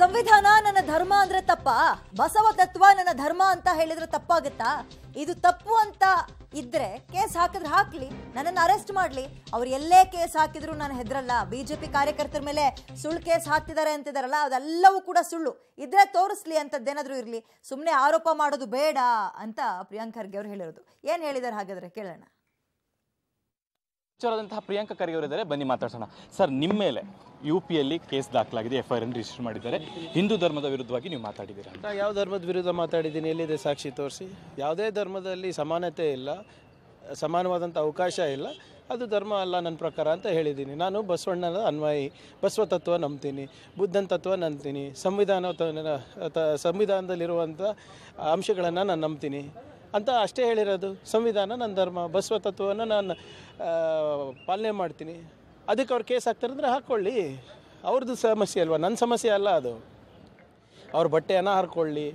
ಸಂವಿಧಾನ ನನ್ನ ಧರ್ಮ ಅಂದ್ರೆ ತಪ್ಪ ಬಸವ ತತ್ವ ನನ್ನ ಧರ್ಮ ಅಂತ ಹೇಳಿದ್ರೆ ತಪ್ಪಾಗುತ್ತಾ ಇದು ತಪ್ಪು ಅಂತ ಇದ್ರೆ ಕೇಸ್ ಹಾಕಿದ್ರೆ ಹಾಕ್ಲಿ ನನ್ನನ್ನು ಅರೆಸ್ಟ್ ಮಾಡ್ಲಿ ಅವ್ರು ಎಲ್ಲೇ ಕೇಸ್ ಹಾಕಿದ್ರು ನಾನು ಹೆದರಲ್ಲ ಬಿಜೆಪಿ ಕಾರ್ಯಕರ್ತರ ಮೇಲೆ ಸುಳ್ಳು ಕೇಸ್ ಹಾಕ್ತಿದ್ದಾರೆ ಅಂತಿದಾರಲ್ಲ ಅದೆಲ್ಲವೂ ಕೂಡ ಸುಳ್ಳು ಇದ್ರೆ ತೋರಿಸ್ಲಿ ಅಂತದ್ದೇನಾದ್ರೂ ಇರಲಿ ಸುಮ್ಮನೆ ಆರೋಪ ಮಾಡೋದು ಬೇಡ ಅಂತ ಪ್ರಿಯಾಂಕ್ ಖರ್ಗೆ ಅವರು ಹೇಳಿರೋದು ಏನು ಹೇಳಿದಾರೆ ಹಾಗಾದ್ರೆ ಕೇಳೋಣ ಪ್ರಿಯಾಂಕ ಖರ್ಗೆ ಅವರಿದ್ದಾರೆ ಬನ್ನಿ ಮಾತಾಡ್ಸೋಣ ಸರ್ ನಿಮ್ಮ ಮೇಲೆ ಯು ಪಿಯಲ್ಲಿ ಕೇಸ್ ದಾಖಲಾಗಿದೆ ಎಫ್ ಐ ಆರ್ ರಿಜಿಸ್ಟರ್ ಮಾಡಿದ್ದಾರೆ ಹಿಂದೂ ಧರ್ಮದ ವಿರುದ್ಧವಾಗಿ ನೀವು ಮಾತಾಡಿದ್ದೀರಾ ನಾನು ಯಾವ ಧರ್ಮದ ವಿರುದ್ಧ ಮಾತಾಡಿದ್ದೀನಿ ಎಲ್ಲಿದೆ ಸಾಕ್ಷಿ ತೋರಿಸಿ ಯಾವುದೇ ಧರ್ಮದಲ್ಲಿ ಸಮಾನತೆ ಇಲ್ಲ ಸಮಾನವಾದಂಥ ಅವಕಾಶ ಇಲ್ಲ ಅದು ಧರ್ಮ ಅಲ್ಲ ನನ್ನ ಪ್ರಕಾರ ಅಂತ ಹೇಳಿದ್ದೀನಿ ನಾನು ಬಸವಣ್ಣನ ಅನ್ವಯಿ ಬಸವ ತತ್ವ ನಂಬ್ತೀನಿ ಬುದ್ಧನ ತತ್ವ ನಂಬ್ತೀನಿ ಸಂವಿಧಾನ ಸಂವಿಧಾನದಲ್ಲಿರುವಂಥ ಅಂಶಗಳನ್ನು ನಾನು ನಂಬ್ತೀನಿ ಅಂತ ಅಷ್ಟೇ ಹೇಳಿರೋದು ಸಂವಿಧಾನ ನನ್ನ ಧರ್ಮ ಬಸವ ತತ್ವವನ್ನು ನಾನು ಪಾಲನೆ ಮಾಡ್ತೀನಿ ಅದಕ್ಕೆ ಅವ್ರು ಕೇಸ್ ಅಂದರೆ ಹಾಕ್ಕೊಳ್ಳಿ ಅವ್ರದ್ದು ಸಮಸ್ಯೆ ಅಲ್ವಾ ನನ್ನ ಸಮಸ್ಯೆ ಅಲ್ಲ ಅದು ಅವ್ರ ಬಟ್ಟೆಯನ್ನು ಹರ್ಕೊಳ್ಳಿ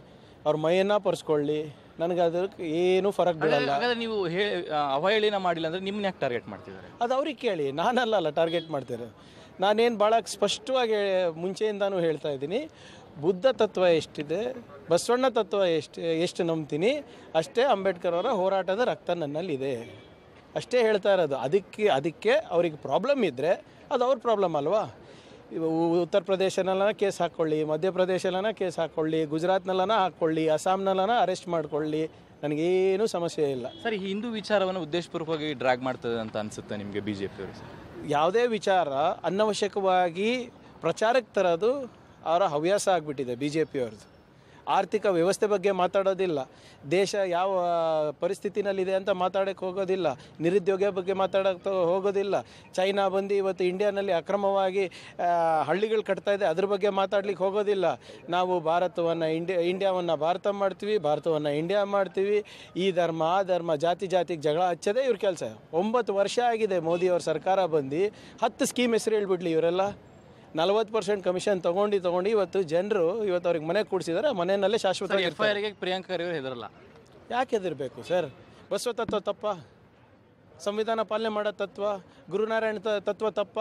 ಅವ್ರ ಮೈಯನ್ನು ಪರಿಸ್ಕೊಳ್ಳಿ ನನಗೆ ಅದಕ್ಕೆ ಏನೂ ಫರಕ್ ಬೀಳಲ್ಲ ನೀವು ಅವಹೇಳಿನ ಮಾಡಿಲ್ಲ ಅಂದರೆ ನಿಮ್ಮನ್ನ ಯಾಕೆ ಟಾರ್ಗೆಟ್ ಮಾಡ್ತಿದ್ದಾರೆ ಅದು ಅವ್ರಿಗೆ ಕೇಳಿ ನಾನಲ್ಲ ಅಲ್ಲ ಟಾರ್ಗೆಟ್ ಮಾಡ್ತಾರೆ ನಾನೇನು ಭಾಳ ಸ್ಪಷ್ಟವಾಗಿ ಮುಂಚೆಯಿಂದನೂ ಹೇಳ್ತಾ ಇದ್ದೀನಿ ಬುದ್ಧ ತತ್ವ ಎಷ್ಟಿದೆ ಬಸವಣ್ಣ ತತ್ವ ಎಷ್ಟು ಎಷ್ಟು ನಂಬ್ತೀನಿ ಅಷ್ಟೇ ಅಂಬೇಡ್ಕರ್ ಅವರ ಹೋರಾಟದ ರಕ್ತ ನನ್ನಲ್ಲಿದೆ ಅಷ್ಟೇ ಹೇಳ್ತಾ ಇರೋದು ಅದಕ್ಕೆ ಅದಕ್ಕೆ ಅವ್ರಿಗೆ ಪ್ರಾಬ್ಲಮ್ ಇದ್ದರೆ ಅದು ಅವ್ರ ಪ್ರಾಬ್ಲಮ್ ಅಲ್ವಾ ಉತ್ತರ ಪ್ರದೇಶನಲ್ಲ ಕೇಸ್ ಹಾಕ್ಕೊಳ್ಳಿ ಮಧ್ಯಪ್ರದೇಶನಲ್ಲ ಕೇಸ್ ಹಾಕ್ಕೊಳ್ಳಿ ಗುಜರಾತ್ನಲ್ಲನ ಹಾಕ್ಕೊಳ್ಳಿ ಅಸ್ಸಾಂನಲ್ಲನ ಅರೆಸ್ಟ್ ಮಾಡಿಕೊಳ್ಳಿ ನನಗೇನು ಸಮಸ್ಯೆ ಇಲ್ಲ ಸರ್ ಈ ಹಿಂದೂ ವಿಚಾರವನ್ನು ಉದ್ದೇಶಪೂರ್ವಕವಾಗಿ ಡ್ರ್ಯಾಗ್ ಮಾಡ್ತದೆ ಅಂತ ಅನಿಸುತ್ತೆ ನಿಮಗೆ ಬಿ ಜೆ ಪಿಯವರು ಯಾವುದೇ ವಿಚಾರ ಅನವಶ್ಯಕವಾಗಿ ಪ್ರಚಾರಕ್ಕೆ ತರೋದು ಅವರ ಹವ್ಯಾಸ ಆಗಿಬಿಟ್ಟಿದೆ ಬಿ ಜೆ ಪಿಯವ್ರದ್ದು ಆರ್ಥಿಕ ವ್ಯವಸ್ಥೆ ಬಗ್ಗೆ ಮಾತಾಡೋದಿಲ್ಲ ದೇಶ ಯಾವ ಪರಿಸ್ಥಿತಿನಲ್ಲಿದೆ ಅಂತ ಮಾತಾಡೋಕ್ಕೆ ಹೋಗೋದಿಲ್ಲ ನಿರುದ್ಯೋಗ ಬಗ್ಗೆ ಮಾತಾಡೋಕ್ಕೆ ಹೋಗೋದಿಲ್ಲ ಚೈನಾ ಬಂದು ಇವತ್ತು ಇಂಡಿಯಾನಲ್ಲಿ ಅಕ್ರಮವಾಗಿ ಹಳ್ಳಿಗಳು ಕಟ್ತಾ ಇದೆ ಅದ್ರ ಬಗ್ಗೆ ಮಾತಾಡ್ಲಿಕ್ಕೆ ಹೋಗೋದಿಲ್ಲ ನಾವು ಭಾರತವನ್ನು ಇಂಡಿಯಾ ಇಂಡಿಯಾವನ್ನು ಭಾರತ ಮಾಡ್ತೀವಿ ಭಾರತವನ್ನು ಇಂಡಿಯಾ ಮಾಡ್ತೀವಿ ಈ ಧರ್ಮ ಆ ಧರ್ಮ ಜಾತಿ ಜಾತಿಗೆ ಜಗಳ ಹಚ್ಚೋದೇ ಇವ್ರ ಕೆಲಸ ಒಂಬತ್ತು ವರ್ಷ ಆಗಿದೆ ಮೋದಿಯವ್ರ ಸರ್ಕಾರ ಬಂದು ಹತ್ತು ಸ್ಕೀಮ್ ಹೆಸರು ಹೇಳ್ಬಿಡ್ಲಿ ಇವರೆಲ್ಲ ನಲವತ್ತು ಪರ್ಸೆಂಟ್ ಕಮಿಷನ್ ತಗೊಂಡು ತಗೊಂಡು ಇವತ್ತು ಜನರು ಇವತ್ತು ಅವ್ರಿಗೆ ಮನೆ ಕೂಡಿಸಿದ್ದಾರೆ ಮನೆಯಲ್ಲೇ ಶಾಶ್ವತ ಎಫ್ ಐ ಆರ್ಗೆ ಪ್ರಿಯಾಂಕಾ ಹೆದರಲ್ಲ ಯಾಕೆ ಹೆದರಬೇಕು ಸರ್ ಬಸವ ತತ್ವ ತಪ್ಪ ಸಂವಿಧಾನ ಪಾಲನೆ ಮಾಡೋ ತತ್ವ ಗುರುನಾರಾಯಣ ತತ್ವ ತಪ್ಪ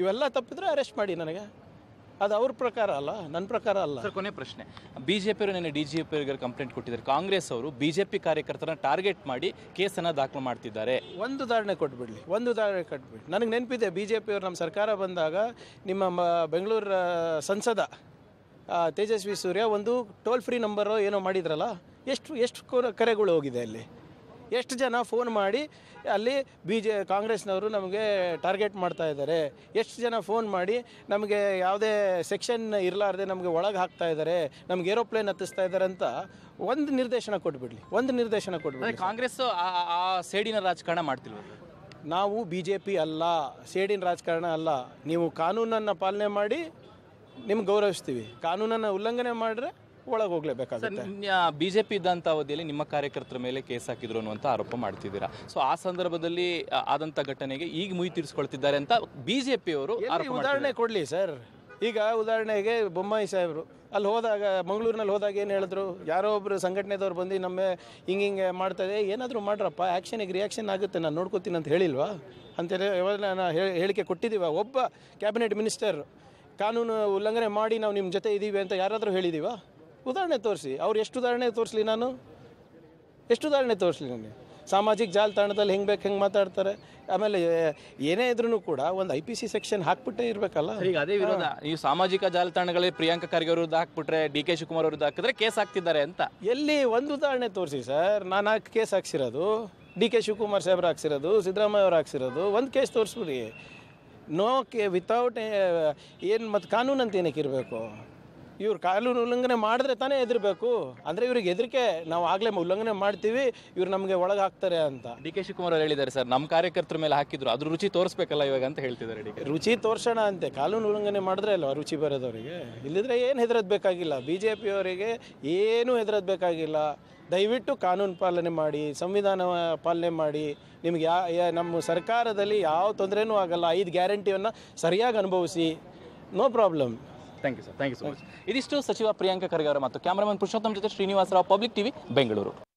ಇವೆಲ್ಲ ತಪ್ಪಿದ್ರೆ ಅರೆಸ್ಟ್ ಮಾಡಿ ನನಗೆ ಅದು ಅವ್ರ ಪ್ರಕಾರ ಅಲ್ಲ ನನ್ನ ಪ್ರಕಾರ ಅಲ್ಲ ಸರ್ ಕೊನೆ ಪ್ರಶ್ನೆ ಬಿ ಜೆ ಪಿಯವರು ನಿನ್ನೆ ಡಿ ಜಿ ಪಿ ಅವರಿಗೆ ಕಂಪ್ಲೇಂಟ್ ಕೊಟ್ಟಿದ್ದಾರೆ ಕಾಂಗ್ರೆಸ್ ಅವರು ಬಿ ಜೆ ಪಿ ಕಾರ್ಯಕರ್ತರನ್ನ ಟಾರ್ಗೆಟ್ ಮಾಡಿ ಕೇಸನ್ನು ದಾಖಲು ಮಾಡ್ತಿದ್ದಾರೆ ಒಂದು ಉದಾಹರಣೆ ಕೊಟ್ಬಿಡ್ಲಿ ಒಂದು ಉದಾಹರಣೆ ಕೊಟ್ಬಿಡಿ ನನಗೆ ನೆನಪಿದೆ ಬಿ ಜೆ ಪಿಯವರು ನಮ್ಮ ಸರ್ಕಾರ ಬಂದಾಗ ನಿಮ್ಮ ಬೆಂಗಳೂರು ಸಂಸದ ತೇಜಸ್ವಿ ಸೂರ್ಯ ಒಂದು ಟೋಲ್ ಫ್ರೀ ನಂಬರು ಏನೋ ಮಾಡಿದ್ರಲ್ಲ ಎಷ್ಟು ಎಷ್ಟು ಕರೆಗಳು ಹೋಗಿದೆ ಅಲ್ಲಿ ಎಷ್ಟು ಜನ ಫೋನ್ ಮಾಡಿ ಅಲ್ಲಿ ಬಿ ಜೆ ಕಾಂಗ್ರೆಸ್ನವರು ನಮಗೆ ಟಾರ್ಗೆಟ್ ಮಾಡ್ತಾ ಇದ್ದಾರೆ ಎಷ್ಟು ಜನ ಫೋನ್ ಮಾಡಿ ನಮಗೆ ಯಾವುದೇ ಸೆಕ್ಷನ್ ಇರಲಾರ್ದೆ ನಮಗೆ ಒಳಗೆ ಹಾಕ್ತಾ ಇದ್ದಾರೆ ನಮ್ಗೆ ಏರೋಪ್ಲೇನ್ ಹತ್ತಿಸ್ತಾ ಇದ್ದಾರೆ ಅಂತ ಒಂದು ನಿರ್ದೇಶನ ಕೊಟ್ಬಿಡ್ಲಿ ಒಂದು ನಿರ್ದೇಶನ ಕೊಟ್ಬಿಡಿ ಕಾಂಗ್ರೆಸ್ ಆ ಸೇಡಿನ ರಾಜಕಾರಣ ಮಾಡ್ತಿಲ್ವ ನಾವು ಬಿ ಜೆ ಪಿ ಅಲ್ಲ ಸೇಡಿನ ರಾಜಕಾರಣ ಅಲ್ಲ ನೀವು ಕಾನೂನನ್ನು ಪಾಲನೆ ಮಾಡಿ ನಿಮ್ಗೆ ಗೌರವಿಸ್ತೀವಿ ಕಾನೂನನ್ನು ಉಲ್ಲಂಘನೆ ಮಾಡಿದ್ರೆ ಒಳಗೆ ಹೋಗ್ಲೇಬೇಕಾಗುತ್ತೆ ಬಿಜೆಪಿ ಇದ್ದಂಥ ಅವಧಿಯಲ್ಲಿ ನಿಮ್ಮ ಕಾರ್ಯಕರ್ತರ ಮೇಲೆ ಕೇಸ್ ಹಾಕಿದ್ರು ಅನ್ನುವಂಥ ಆರೋಪ ಮಾಡ್ತಿದ್ದೀರಾ ಸೊ ಆ ಸಂದರ್ಭದಲ್ಲಿ ಆದಂಥ ಘಟನೆಗೆ ಈಗ ಮುಯಿ ತೀರಿಸ್ಕೊಳ್ತಿದ್ದಾರೆ ಅಂತ ಬಿಜೆಪಿಯವರು ಉದಾಹರಣೆ ಕೊಡಲಿ ಸರ್ ಈಗ ಉದಾಹರಣೆಗೆ ಬೊಮ್ಮಾಯಿ ಸಾಹೇಬರು ಅಲ್ಲಿ ಹೋದಾಗ ಮಂಗಳೂರಿನಲ್ಲಿ ಹೋದಾಗ ಏನು ಹೇಳಿದ್ರು ಯಾರೋ ಒಬ್ಬರು ಸಂಘಟನೆದವ್ರು ಬಂದು ನಮ್ಮ ಹಿಂಗೆ ಹಿಂಗೆ ಮಾಡ್ತಾರೆ ಏನಾದರೂ ಮಾಡ್ರಪ್ಪ ಆ್ಯಕ್ಷನಿಗೆ ರಿಯಾಕ್ಷನ್ ಆಗುತ್ತೆ ನಾನು ನೋಡ್ಕೋತೀನಿ ಅಂತ ಹೇಳಿಲ್ವಾ ಅಂತೇಳಿ ನಾನು ಹೇಳಿಕೆ ಕೊಟ್ಟಿದ್ದೀವ ಒಬ್ಬ ಕ್ಯಾಬಿನೆಟ್ ಮಿನಿಸ್ಟರ್ ಕಾನೂನು ಉಲ್ಲಂಘನೆ ಮಾಡಿ ನಾವು ನಿಮ್ಮ ಜೊತೆ ಇದ್ದೀವಿ ಅಂತ ಯಾರಾದರೂ ಹೇಳಿದ್ದೀವ ಉದಾಹರಣೆ ತೋರಿಸಿ ಅವ್ರು ಎಷ್ಟು ಉದಾಹರಣೆ ತೋರಿಸ್ಲಿ ನಾನು ಎಷ್ಟು ಉದಾಹರಣೆ ತೋರಿಸಲಿ ನನಗೆ ಸಾಮಾಜಿಕ ಜಾಲತಾಣದಲ್ಲಿ ಹೆಂಗೆ ಬೇಕು ಹೆಂಗೆ ಮಾತಾಡ್ತಾರೆ ಆಮೇಲೆ ಏನೇ ಇದ್ರೂ ಕೂಡ ಒಂದು ಐ ಪಿ ಸಿ ಸೆಕ್ಷನ್ ಹಾಕ್ಬಿಟ್ಟೇ ಇರಬೇಕಲ್ಲ ಈಗ ಅದೇ ವಿರೋಧ ಈ ಸಾಮಾಜಿಕ ಜಾಲತಾಣಗಳಲ್ಲಿ ಪ್ರಿಯಾಂಕಾ ಖರ್ಗೆ ಅವ್ರದ್ದು ಹಾಕ್ಬಿಟ್ರೆ ಡಿ ಕೆ ಶಿವಕುಮಾರ್ ಅವ್ರದ್ದು ಹಾಕಿದ್ರೆ ಕೇಸ್ ಹಾಕ್ತಿದ್ದಾರೆ ಅಂತ ಎಲ್ಲಿ ಒಂದು ಉದಾಹರಣೆ ತೋರಿಸಿ ಸರ್ ನಾನು ಹಾಕಿ ಕೇಸ್ ಹಾಕ್ಸಿರೋದು ಡಿ ಕೆ ಶಿವಕುಮಾರ್ ಸಾಹೇಬ್ರು ಹಾಕ್ಸಿರೋದು ಸಿದ್ದರಾಮಯ್ಯ ಅವ್ರು ಹಾಕ್ಸಿರೋದು ಒಂದು ಕೇಸ್ ತೋರಿಸ್ಬಿಡಿ ನೋ ಕೆ ವಿತೌಟ್ ಏನು ಮತ್ತು ಕಾನೂನು ಅಂತ ಏನಕ್ಕೆ ಇರಬೇಕು ಇವ್ರು ಕಾನೂನು ಉಲ್ಲಂಘನೆ ಮಾಡಿದ್ರೆ ತಾನೇ ಹೆದ್ರಬೇಕು ಅಂದರೆ ಇವ್ರಿಗೆ ಹೆದರಿಕೆ ನಾವು ಆಗಲೇ ಉಲ್ಲಂಘನೆ ಮಾಡ್ತೀವಿ ಇವ್ರು ನಮಗೆ ಒಳಗೆ ಹಾಕ್ತಾರೆ ಅಂತ ಡಿ ಕೆ ಶಿವಕುಮಾರ್ ಅವರು ಹೇಳಿದ್ದಾರೆ ಸರ್ ನಮ್ಮ ಕಾರ್ಯಕರ್ತರ ಮೇಲೆ ಹಾಕಿದ್ರು ಅದ್ರ ರುಚಿ ತೋರಿಸ್ಬೇಕಲ್ಲ ಇವಾಗ ಅಂತ ಹೇಳ್ತಿದ್ದಾರೆ ಡಿ ರುಚಿ ತೋರ್ಸೋಣ ಅಂತೆ ಕಾನೂನು ಉಲ್ಲಂಘನೆ ಮಾಡಿದ್ರೆ ಅಲ್ವಾ ರುಚಿ ಬರೋದವರಿಗೆ ಇಲ್ಲಿದ್ರೆ ಏನು ಹೆದರೋದು ಬೇಕಾಗಿಲ್ಲ ಬಿ ಜೆ ಪಿಯವರಿಗೆ ಏನೂ ಹೆದರೋದು ಬೇಕಾಗಿಲ್ಲ ದಯವಿಟ್ಟು ಕಾನೂನು ಪಾಲನೆ ಮಾಡಿ ಸಂವಿಧಾನ ಪಾಲನೆ ಮಾಡಿ ನಿಮ್ಗೆ ಯಾ ನಮ್ಮ ಸರ್ಕಾರದಲ್ಲಿ ಯಾವ ತೊಂದರೆನೂ ಆಗಲ್ಲ ಐದು ಗ್ಯಾರಂಟಿಯನ್ನು ಸರಿಯಾಗಿ ಅನುಭವಿಸಿ no problem thank you sir thank you so much ಇದಿಷ್ಟು ಸಚಿವ ಪ್ರಿಯಾಂಕ ಖರ್ಗೆ ಅವರ ಮತ್ತು ಕ್ಯಾಮರಾಮನ್ ಪುರುಷೋತ್ತಮ್ ಜೊತೆ ಶ್ರೀನಿವಾಸರಾವ್ ಪಬ್ಲಿಕ್ ಟಿವಿ ಬೆಂಗಳೂರು